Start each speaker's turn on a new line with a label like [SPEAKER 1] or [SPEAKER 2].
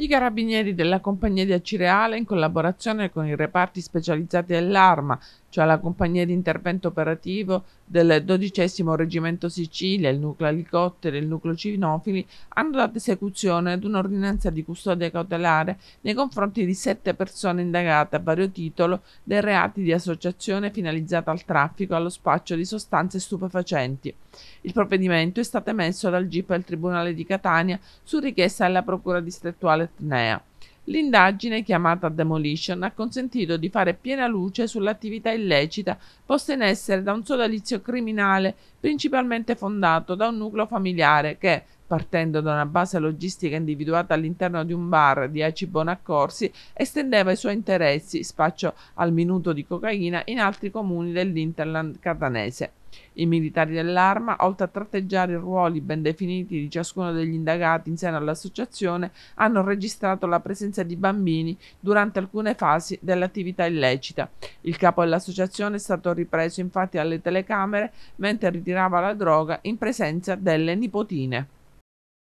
[SPEAKER 1] I carabinieri della compagnia di Acireale, in collaborazione con i reparti specializzati dell'Arma cioè la compagnia di intervento operativo del 12 Reggimento Sicilia, il nucleo elicotteri e il nucleo cinofili, hanno dato esecuzione ad un'ordinanza di custodia cautelare nei confronti di sette persone indagate a vario titolo dei reati di associazione finalizzata al traffico e allo spaccio di sostanze stupefacenti. Il provvedimento è stato emesso dal GIP al Tribunale di Catania su richiesta della Procura distrettuale Tnea. L'indagine, chiamata Demolition, ha consentito di fare piena luce sull'attività illecita posta in essere da un sodalizio criminale principalmente fondato da un nucleo familiare che, partendo da una base logistica individuata all'interno di un bar di Aci Bonaccorsi, estendeva i suoi interessi, spaccio al minuto di cocaina, in altri comuni dell'Interland catanese. I militari dell'Arma, oltre a tratteggiare i ruoli ben definiti di ciascuno degli indagati in seno all'associazione, hanno registrato la presenza di bambini durante alcune fasi dell'attività illecita. Il capo dell'associazione è stato ripreso infatti alle telecamere mentre ritirava la droga in presenza delle nipotine.